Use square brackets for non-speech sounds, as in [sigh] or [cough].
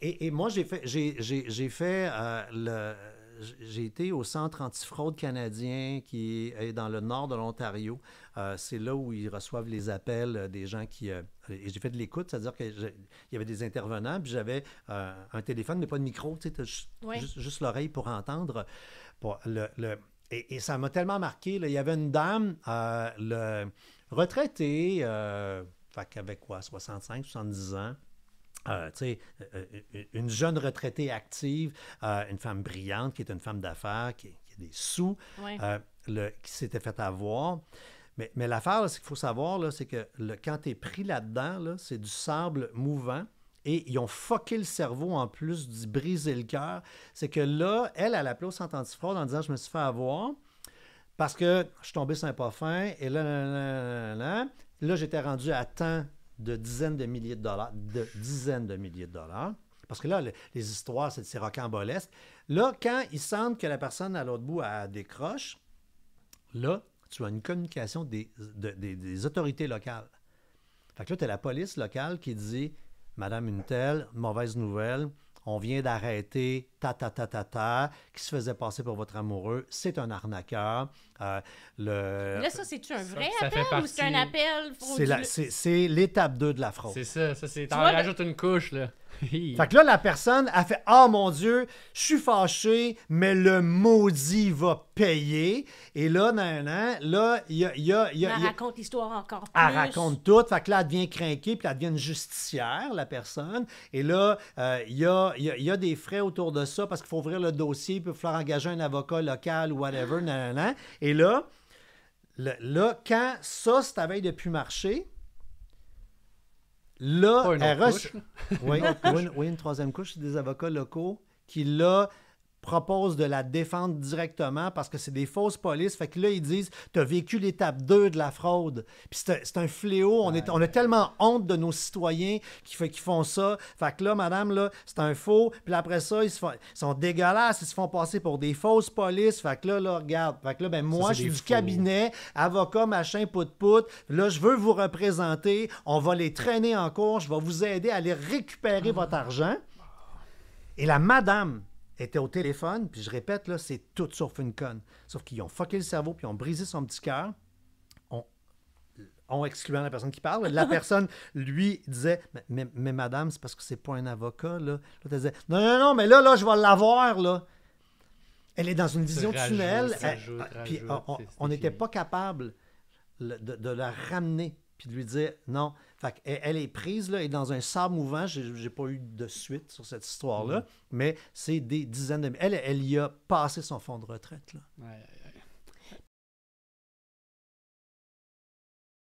et, moi, j'ai fait, j'ai, fait euh, le, j'ai été au Centre antifraude canadien qui est dans le nord de l'Ontario. Euh, c'est là où ils reçoivent les appels euh, des gens qui. et j'ai fait de l'écoute, c'est-à-dire qu'il y avait des intervenants, puis j'avais un téléphone, mais pas de micro, tu sais, juste, l'oreille pour entendre. le, et, ça m'a tellement marqué. il y avait une dame, le retraitée, avec quoi, 65, 70 ans euh, sais, une jeune retraitée active, une femme brillante qui est une femme d'affaires, qui, a des sous, le, qui s'était fait avoir. Mais, mais l'affaire, ce qu'il faut savoir, c'est que le, quand tu es pris là-dedans, c'est du sable mouvant. Et ils ont foqué le cerveau en plus d'y briser le cœur. C'est que là, elle, elle appelé au centre antifraude en disant Je me suis fait avoir parce que je suis tombé sympa fin. Et là, là, là, là, là, là j'étais rendu à temps de dizaines de milliers de dollars, de dizaines de milliers de dollars. Parce que là, les histoires, c'est rocambolesque. Là, quand il semble que la personne à l'autre bout a décroche, là, tu as une communication des, autorités locales. Fait que là, tu as la police locale qui dit Madame une telle, mauvaise nouvelle, on vient d'arrêter ta ta ta ta ta qui se faisait passer pour votre amoureux, c'est un arnaqueur. Euh, le... Là, ça, c'est-tu un vrai appel ou c'est un appel frauduleux? C'est l'étape 2 de la fraude. C'est ça, ça c'est... vois, rajoutes une couche, là fait que là, la personne a fait Ah mon Dieu, je suis fâché, mais le maudit va payer. Et là, nan, nan, là, il y a. y a elle raconte l'histoire encore plus. Elle raconte tout. Fait que là, elle devient craquée, puis elle devient justicière, la personne. Et là, euh, il y, a, des frais autour de ça parce qu'il faut ouvrir le dossier, puis il faire engager un avocat local ou whatever. Nan, et là, là, quand ça, ça avait de plus marcher Là, une oui, une, troisième couche, des avocats locaux qui, là, propose de la défendre directement parce que c'est des fausses polices. Fait que là, ils disent Tu as vécu l'étape 2 de la fraude. Puis c'est un, fléau. On, est, on a tellement honte de nos citoyens qui, qui font ça. Fait que là, madame, là, c'est un faux. Puis après ça, ils, se sont dégueulasses. Ils se font passer pour des fausses polices. Fait que là, là, regarde. Fait que là, ben, moi, je suis du cabinet, avocat, machin, pout-pout. Là, je veux vous représenter. On va les traîner en cours. Je vais vous aider à aller récupérer ah. votre argent. Et la madame était au téléphone, puis je répète, là, c'est tout sauf une conne. Sauf qu'ils ont fucké le cerveau, puis ils ont brisé son petit cœur en excluant la personne qui parle. La [laughs] personne, lui, disait mais, madame, c'est parce que c'est pas un avocat, là. elle disait Non, non, non, mais là, là, je vais l'avoir, là. Elle est dans une vision tunnel. puis on n'était pas capable de, de, la ramener puis de lui dire non. Fait elle, est prise là, et dans un sable mouvant, j'ai pas eu de suite sur cette histoire-là, mm. mais c'est des dizaines de... Elle, elle y a passé son fonds de retraite. Là.